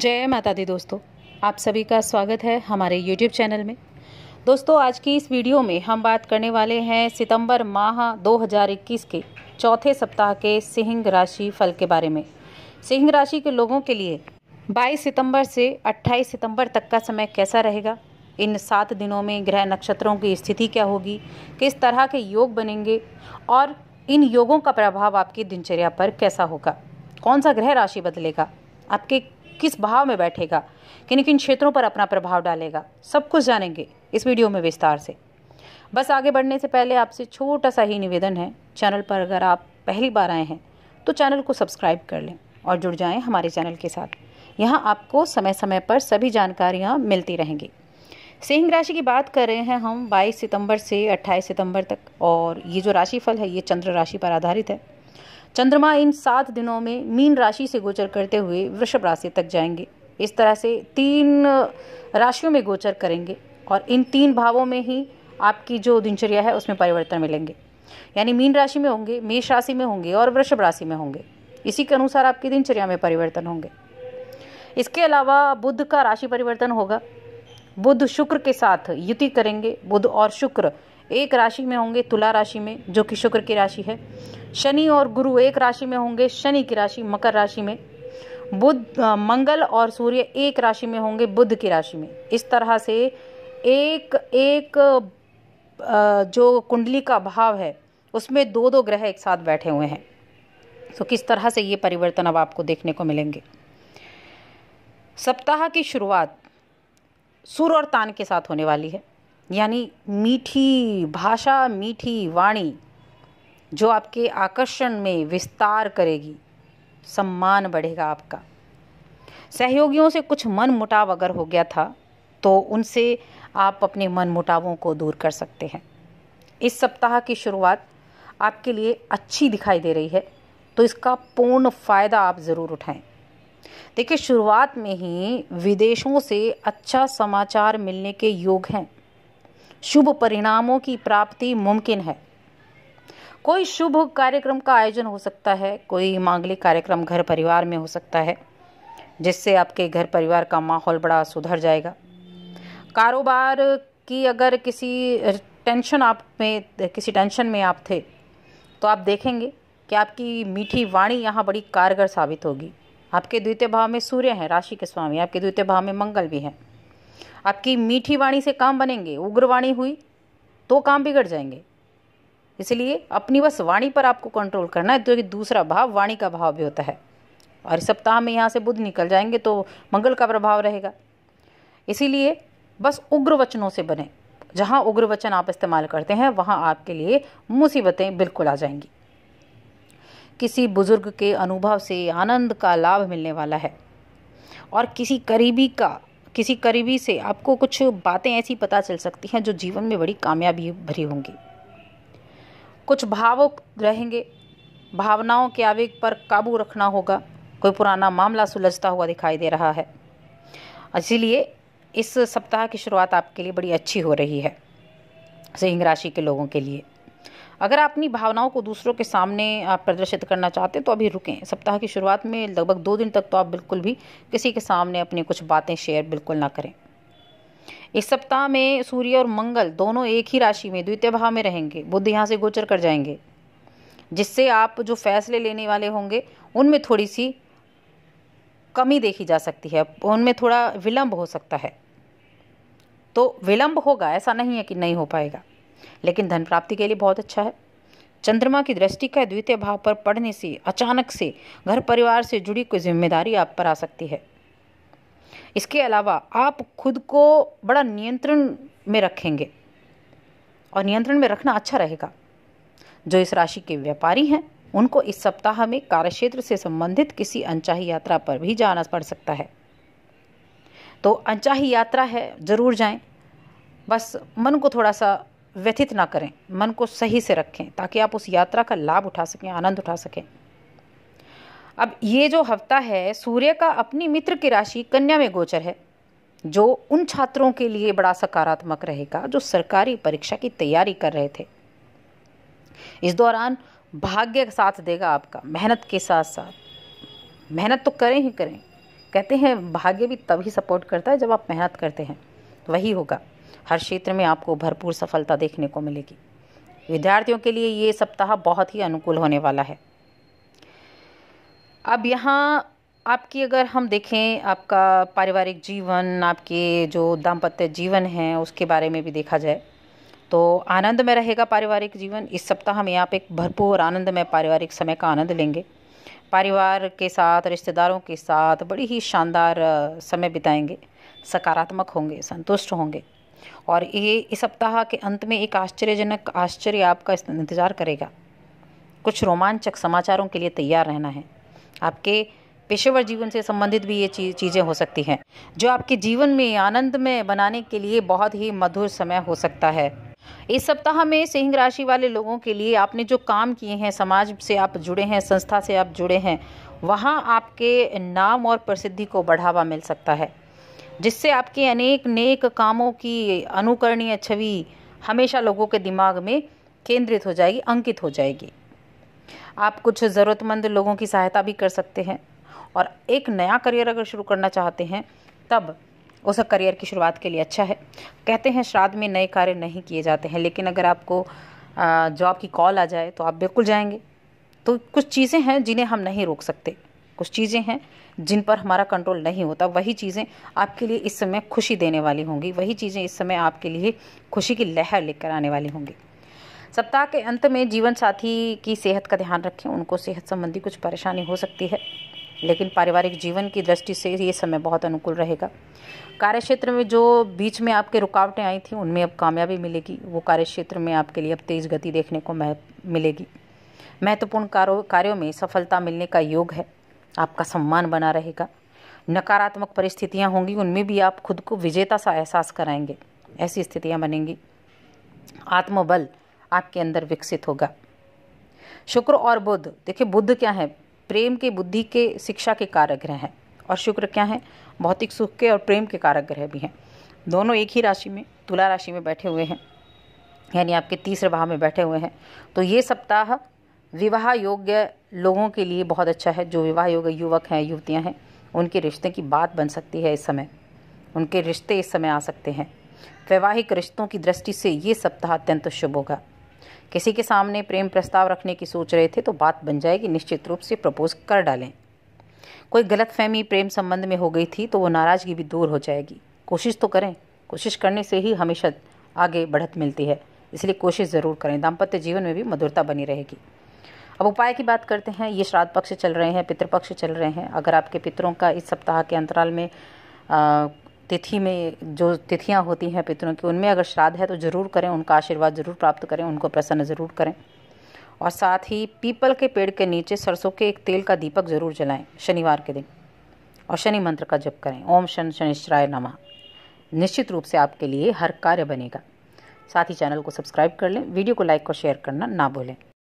जय माता दी दोस्तों आप सभी का स्वागत है हमारे यूट्यूब चैनल में दोस्तों आज की इस वीडियो में हम बात करने वाले हैं सितंबर माह 2021 के चौथे सप्ताह के सिंह राशि फल के बारे में सिंह राशि के लोगों के लिए 22 सितंबर से 28 सितंबर तक का समय कैसा रहेगा इन सात दिनों में ग्रह नक्षत्रों की स्थिति क्या होगी किस तरह के योग बनेंगे और इन योगों का प्रभाव आपकी दिनचर्या पर कैसा होगा कौन सा ग्रह राशि बदलेगा आपके किस भाव में बैठेगा किन किन क्षेत्रों पर अपना प्रभाव डालेगा सब कुछ जानेंगे इस वीडियो में विस्तार से बस आगे बढ़ने से पहले आपसे छोटा सा ही निवेदन है चैनल पर अगर आप पहली बार आए हैं तो चैनल को सब्सक्राइब कर लें और जुड़ जाएं हमारे चैनल के साथ यहाँ आपको समय समय पर सभी जानकारियाँ मिलती रहेंगी सिंह राशि की बात कर रहे हैं हम 22 सितंबर से 28 सितंबर तक और ये जो राशिफल है ये चंद्र राशि पर आधारित है चंद्रमा इन सात दिनों में मीन राशि से गोचर करते हुए वृषभ राशि तक जाएंगे इस तरह से तीन राशियों में गोचर करेंगे और इन तीन भावों में ही आपकी जो दिनचर्या है उसमें परिवर्तन मिलेंगे यानी मीन राशि में होंगे मेष राशि में होंगे और वृषभ राशि में होंगे इसी के अनुसार आपकी दिनचर्या में परिवर्तन होंगे इसके अलावा बुद्ध का राशि परिवर्तन होगा बुद्ध शुक्र के साथ युति करेंगे बुद्ध और शुक्र एक राशि में होंगे तुला राशि में जो कि शुक्र की राशि है शनि और गुरु एक राशि में होंगे शनि की राशि मकर राशि में बुध मंगल और सूर्य एक राशि में होंगे बुध की राशि में इस तरह से एक एक जो कुंडली का भाव है उसमें दो दो ग्रह एक साथ बैठे हुए हैं तो किस तरह से ये परिवर्तन अब आपको देखने को मिलेंगे सप्ताह की शुरुआत सुर और तान के साथ होने वाली है यानी मीठी भाषा मीठी वाणी जो आपके आकर्षण में विस्तार करेगी सम्मान बढ़ेगा आपका सहयोगियों से कुछ मन मुटाव अगर हो गया था तो उनसे आप अपने मन मुटावों को दूर कर सकते हैं इस सप्ताह की शुरुआत आपके लिए अच्छी दिखाई दे रही है तो इसका पूर्ण फ़ायदा आप ज़रूर उठाएं देखिए शुरुआत में ही विदेशों से अच्छा समाचार मिलने के योग हैं शुभ परिणामों की प्राप्ति मुमकिन है कोई शुभ कार्यक्रम का आयोजन हो सकता है कोई मांगलिक कार्यक्रम घर परिवार में हो सकता है जिससे आपके घर परिवार का माहौल बड़ा सुधर जाएगा कारोबार की अगर किसी टेंशन आप में किसी टेंशन में आप थे तो आप देखेंगे कि आपकी मीठी वाणी यहाँ बड़ी कारगर साबित होगी आपके द्वितीय भाव में सूर्य हैं राशि के स्वामी आपके द्वितीय भाव में मंगल भी हैं आपकी मीठी वाणी से काम बनेंगे उग्रवाणी हुई तो काम बिगड़ जाएंगे इसलिए अपनी बस वाणी पर आपको कंट्रोल करना है तो क्योंकि कि दूसरा भाव वाणी का भाव भी होता है और सप्ताह में यहाँ से बुध निकल जाएंगे तो मंगल का प्रभाव रहेगा इसीलिए बस उग्र वचनों से बने जहाँ उग्र वचन आप इस्तेमाल करते हैं वहाँ आपके लिए मुसीबतें बिल्कुल आ जाएंगी किसी बुजुर्ग के अनुभव से आनंद का लाभ मिलने वाला है और किसी करीबी का किसी करीबी से आपको कुछ बातें ऐसी पता चल सकती हैं जो जीवन में बड़ी कामयाबी भरी होंगी कुछ भावुक रहेंगे भावनाओं के आवेग पर काबू रखना होगा कोई पुराना मामला सुलझता हुआ दिखाई दे रहा है इसीलिए इस सप्ताह की शुरुआत आपके लिए बड़ी अच्छी हो रही है सिंह राशि के लोगों के लिए अगर आप अपनी भावनाओं को दूसरों के सामने आप प्रदर्शित करना चाहते हैं तो अभी रुकें सप्ताह की शुरुआत में लगभग दो दिन तक तो आप बिल्कुल भी किसी के सामने अपनी कुछ बातें शेयर बिल्कुल ना करें इस सप्ताह में सूर्य और मंगल दोनों एक ही राशि में द्वितीय भाव में रहेंगे बुद्ध यहाँ से गोचर कर जाएंगे जिससे आप जो फैसले लेने वाले होंगे उनमें थोड़ी सी कमी देखी जा सकती है उनमें थोड़ा विलम्ब हो सकता है तो विलम्ब होगा ऐसा नहीं है कि नहीं हो पाएगा लेकिन धन प्राप्ति के लिए बहुत अच्छा है चंद्रमा की दृष्टि का द्वितीय भाव पर पड़ने से अचानक से घर परिवार से जुड़ी कोई जिम्मेदारी आप पर आ सकती है इसके अलावा आप खुद को बड़ा नियंत्रण में रखेंगे और नियंत्रण में रखना अच्छा रहेगा जो इस राशि के व्यापारी हैं उनको इस सप्ताह में कार्यक्षेत्र से संबंधित किसी अनचाही यात्रा पर भी जाना पड़ सकता है तो अनचाही यात्रा है ज़रूर जाएं बस मन को थोड़ा सा व्यथित ना करें मन को सही से रखें ताकि आप उस यात्रा का लाभ उठा सकें आनंद उठा सकें अब ये जो हफ्ता है सूर्य का अपनी मित्र की राशि कन्या में गोचर है जो उन छात्रों के लिए बड़ा सकारात्मक रहेगा जो सरकारी परीक्षा की तैयारी कर रहे थे इस दौरान भाग्य साथ देगा आपका मेहनत के साथ साथ मेहनत तो करें ही करें कहते हैं भाग्य भी तभी सपोर्ट करता है जब आप मेहनत करते हैं वही होगा हर क्षेत्र में आपको भरपूर सफलता देखने को मिलेगी विद्यार्थियों के लिए ये सप्ताह बहुत ही अनुकूल होने वाला है अब यहाँ आपकी अगर हम देखें आपका पारिवारिक जीवन आपके जो दाम्पत्य जीवन है उसके बारे में भी देखा जाए तो आनंद में रहेगा पारिवारिक जीवन इस सप्ताह में आप एक भरपूर आनंद में पारिवारिक समय का आनंद लेंगे परिवार के साथ रिश्तेदारों के साथ बड़ी ही शानदार समय बिताएंगे सकारात्मक होंगे संतुष्ट होंगे और ये इस सप्ताह के अंत में एक आश्चर्यजनक आश्चर्य आपका इंतज़ार करेगा कुछ रोमांचक समाचारों के लिए तैयार रहना है आपके पेशेवर जीवन से संबंधित भी ये चीज़ें हो सकती हैं जो आपके जीवन में आनंद में बनाने के लिए बहुत ही मधुर समय हो सकता है इस सप्ताह में सिंह राशि वाले लोगों के लिए आपने जो काम किए हैं समाज से आप जुड़े हैं संस्था से आप जुड़े हैं वहाँ आपके नाम और प्रसिद्धि को बढ़ावा मिल सकता है जिससे आपके अनेक नेक कामों की अनुकरणीय छवि हमेशा लोगों के दिमाग में केंद्रित हो जाएगी अंकित हो जाएगी आप कुछ ज़रूरतमंद लोगों की सहायता भी कर सकते हैं और एक नया करियर अगर शुरू करना चाहते हैं तब उस करियर की शुरुआत के लिए अच्छा है कहते हैं श्राद्ध में नए कार्य नहीं किए जाते हैं लेकिन अगर आपको जॉब की कॉल आ जाए तो आप बिल्कुल जाएंगे तो कुछ चीज़ें हैं जिन्हें हम नहीं रोक सकते कुछ चीज़ें हैं जिन पर हमारा कंट्रोल नहीं होता वही चीज़ें आपके लिए इस समय खुशी देने वाली होंगी वही चीज़ें इस समय आपके लिए खुशी की लहर लेकर आने वाली होंगी सप्ताह के अंत में जीवन साथी की सेहत का ध्यान रखें उनको सेहत संबंधी कुछ परेशानी हो सकती है लेकिन पारिवारिक जीवन की दृष्टि से ये समय बहुत अनुकूल रहेगा कार्य क्षेत्र में जो बीच में आपके रुकावटें आई थी उनमें अब कामयाबी मिलेगी वो कार्य क्षेत्र में आपके लिए अब तेज़ गति देखने को मिलेगी महत्वपूर्ण कार्यों में सफलता मिलने का योग है आपका सम्मान बना रहेगा नकारात्मक परिस्थितियाँ होंगी उनमें भी आप खुद को विजेता सा एहसास कराएंगे ऐसी स्थितियाँ बनेंगी आत्मबल आपके अंदर विकसित होगा शुक्र और बुद्ध देखिए बुद्ध क्या है प्रेम के बुद्धि के शिक्षा के कारक ग्रह हैं और शुक्र क्या है भौतिक सुख के और प्रेम के कारक ग्रह भी हैं दोनों एक ही राशि में तुला राशि में बैठे हुए हैं यानी आपके तीसरे भाव में बैठे हुए हैं तो ये सप्ताह विवाह योग्य लोगों के लिए बहुत अच्छा है जो विवाह योग्य युवक हैं युवतियां हैं उनके रिश्ते की बात बन सकती है इस समय उनके रिश्ते इस समय आ सकते हैं वैवाहिक रिश्तों की दृष्टि से ये सप्ताह अत्यंत शुभ होगा किसी के सामने प्रेम प्रस्ताव रखने की सोच रहे थे तो बात बन जाएगी निश्चित रूप से प्रपोज कर डालें कोई गलतफहमी प्रेम संबंध में हो गई थी तो वो नाराज़गी भी दूर हो जाएगी कोशिश तो करें कोशिश करने से ही हमेशा आगे बढ़त मिलती है इसलिए कोशिश ज़रूर करें दाम्पत्य जीवन में भी मधुरता बनी रहेगी अब उपाय की बात करते हैं ये श्राद्ध पक्ष चल रहे हैं पितृपक्ष चल रहे हैं अगर आपके पितरों का इस सप्ताह के अंतराल में तिथि में जो तिथियां होती हैं पितरों की उनमें अगर श्राद्ध है तो ज़रूर करें उनका आशीर्वाद ज़रूर प्राप्त करें उनको प्रसन्न ज़रूर करें और साथ ही पीपल के पेड़ के नीचे सरसों के एक तेल का दीपक ज़रूर जलाएं शनिवार के दिन और शनि मंत्र का जप करें ओम शन शनिश्चराय नमः निश्चित रूप से आपके लिए हर कार्य बनेगा साथ ही चैनल को सब्सक्राइब कर लें वीडियो को लाइक और शेयर करना ना भूलें